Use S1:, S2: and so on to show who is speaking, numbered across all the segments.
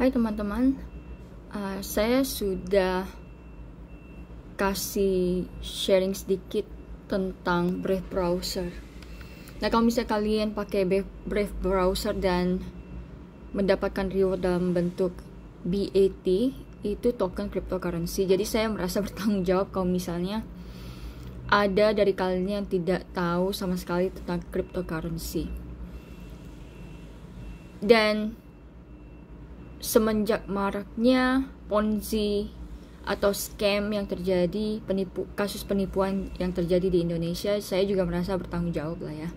S1: Hai teman-teman, uh, saya sudah kasih sharing sedikit tentang Brave Browser. Nah, kalau misalnya kalian pakai Brave Browser dan mendapatkan reward dalam bentuk BAT, itu token cryptocurrency. Jadi saya merasa bertanggung jawab kalau misalnya ada dari kalian yang tidak tahu sama sekali tentang cryptocurrency. Dan semenjak maraknya Ponzi atau scam yang terjadi, penipu, kasus penipuan yang terjadi di Indonesia, saya juga merasa bertanggung jawab lah ya.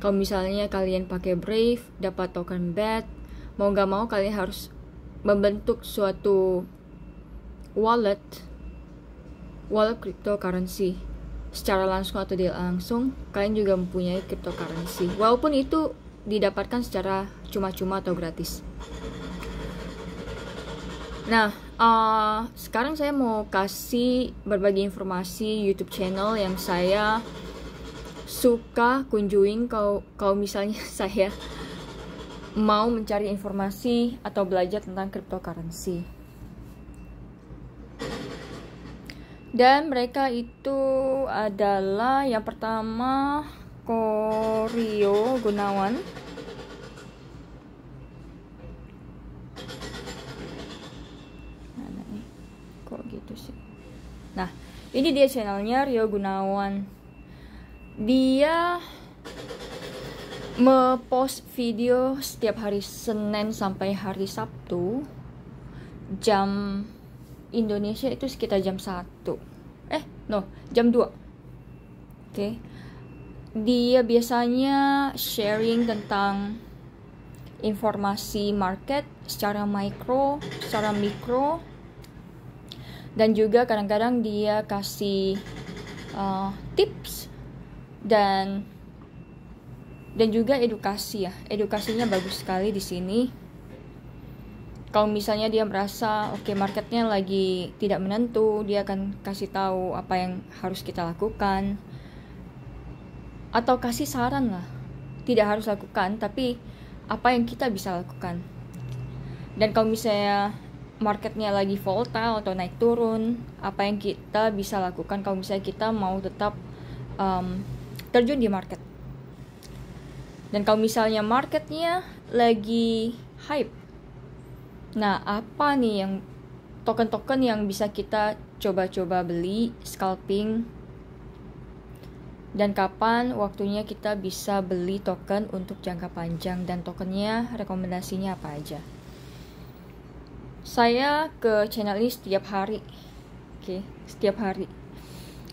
S1: Kalau misalnya kalian pakai Brave, dapat token BET, mau gak mau kalian harus membentuk suatu wallet, wallet cryptocurrency secara langsung atau tidak langsung, kalian juga mempunyai cryptocurrency. Walaupun itu didapatkan secara cuma-cuma atau gratis. Nah, uh, sekarang saya mau kasih berbagi informasi YouTube channel yang saya suka kunjungin kalau kalau misalnya saya mau mencari informasi atau belajar tentang cryptocurrency. Dan mereka itu adalah yang pertama Koryo Gunawan gitu sih nah ini dia channelnya Rio Gunawan dia mepost video setiap hari Senin sampai hari Sabtu jam Indonesia itu sekitar jam 1 eh no jam 2 oke okay. dia biasanya sharing tentang informasi market secara mikro secara mikro dan juga kadang-kadang dia kasih uh, tips dan dan juga edukasi ya edukasinya bagus sekali di sini kalau misalnya dia merasa oke okay, marketnya lagi tidak menentu dia akan kasih tahu apa yang harus kita lakukan atau kasih saran lah tidak harus lakukan tapi apa yang kita bisa lakukan dan kalau misalnya marketnya lagi volatile atau naik turun apa yang kita bisa lakukan kalau misalnya kita mau tetap um, terjun di market dan kalau misalnya marketnya lagi hype nah apa nih yang token-token yang bisa kita coba-coba beli scalping dan kapan waktunya kita bisa beli token untuk jangka panjang dan tokennya rekomendasinya apa aja saya ke channel ini setiap hari oke okay, setiap hari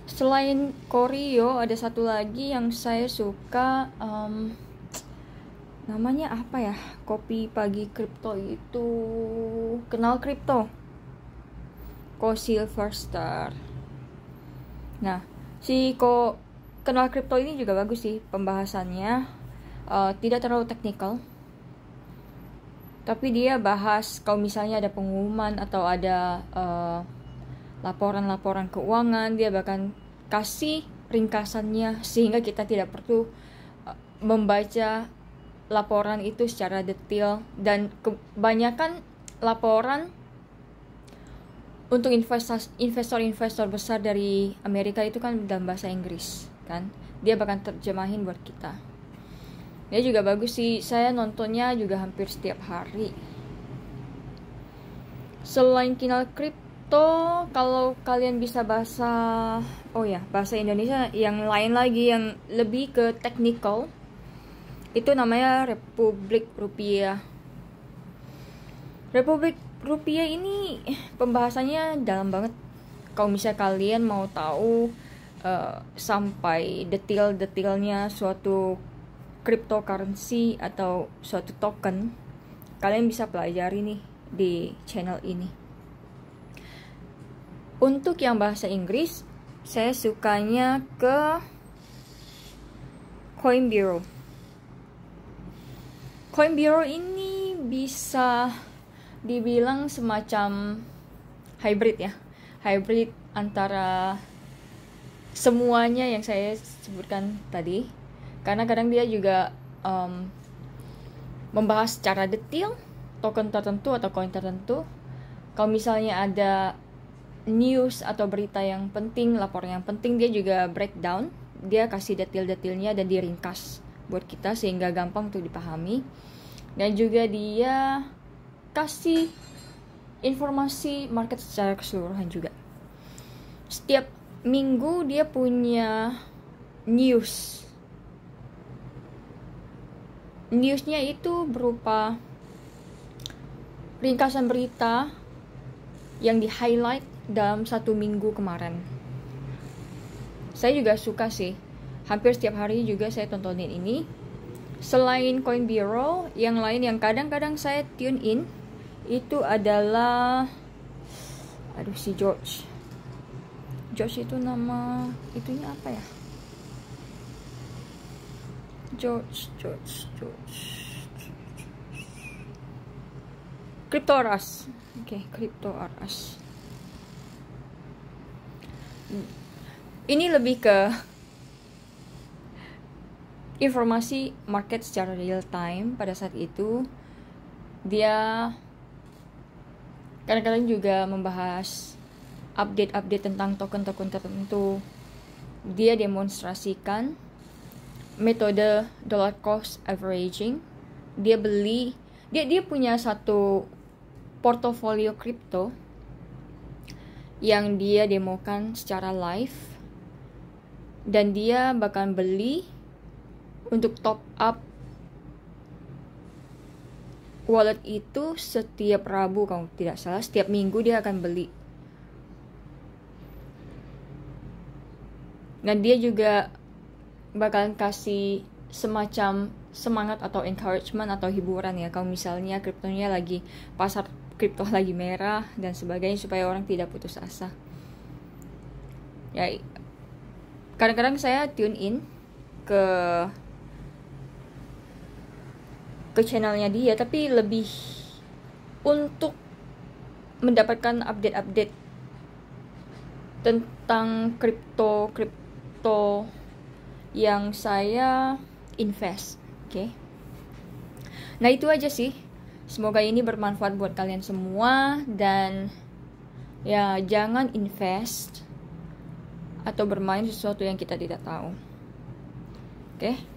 S1: selain koreo ada satu lagi yang saya suka um, namanya apa ya kopi pagi kripto itu kenal kripto ko star nah si ko kenal kripto ini juga bagus sih pembahasannya uh, tidak terlalu teknikal tapi dia bahas kalau misalnya ada pengumuman atau ada eh, laporan-laporan uh, keuangan dia bahkan kasih ringkasannya sehingga kita tidak perlu uh, membaca laporan itu secara detail dan kebanyakan laporan untuk investor-investor besar dari Amerika itu kan dalam bahasa Inggris kan dia bahkan terjemahin buat kita dia juga bagus sih saya nontonnya juga hampir setiap hari selain Kinal Crypto kalau kalian bisa bahasa oh ya bahasa Indonesia yang lain lagi yang lebih ke technical itu namanya Republik Rupiah Republik Rupiah ini pembahasannya dalam banget kalau misalnya kalian mau tahu uh, sampai detail-detailnya suatu cryptocurrency atau suatu token, kalian bisa pelajari nih di channel ini. Untuk yang bahasa Inggris, saya sukanya ke Coin Bureau. Coin Bureau ini bisa dibilang semacam hybrid ya. Hybrid antara semuanya yang saya sebutkan tadi karena kadang dia juga um, membahas secara detail token tertentu atau koin tertentu kalau misalnya ada news atau berita yang penting laporan yang penting dia juga breakdown dia kasih detail-detailnya dan diringkas buat kita sehingga gampang untuk dipahami dan juga dia kasih informasi market secara keseluruhan juga setiap minggu dia punya news newsnya itu berupa ringkasan berita yang di highlight dalam satu minggu kemarin saya juga suka sih hampir setiap hari juga saya tontonin ini selain Coin Bureau yang lain yang kadang-kadang saya tune in itu adalah aduh si George George itu nama itunya apa ya George, George, George. Crypto RS. Oke, okay, Crypto RS. Hmm. Ini lebih ke informasi market secara real time pada saat itu. Dia kadang-kadang juga membahas update-update tentang token-token tertentu. Dia demonstrasikan metode dollar cost averaging dia beli dia dia punya satu portofolio kripto yang dia demokan secara live dan dia bahkan beli untuk top up wallet itu setiap Rabu kalau tidak salah setiap minggu dia akan beli dan dia juga bakalan kasih semacam semangat atau encouragement atau hiburan ya kalau misalnya kriptonya lagi pasar kripto lagi merah dan sebagainya supaya orang tidak putus asa ya kadang-kadang saya tune in ke ke channelnya dia tapi lebih untuk mendapatkan update-update tentang kripto kripto yang saya invest. Oke. Okay? Nah, itu aja sih. Semoga ini bermanfaat buat kalian semua dan ya jangan invest atau bermain sesuatu yang kita tidak tahu. Oke? Okay?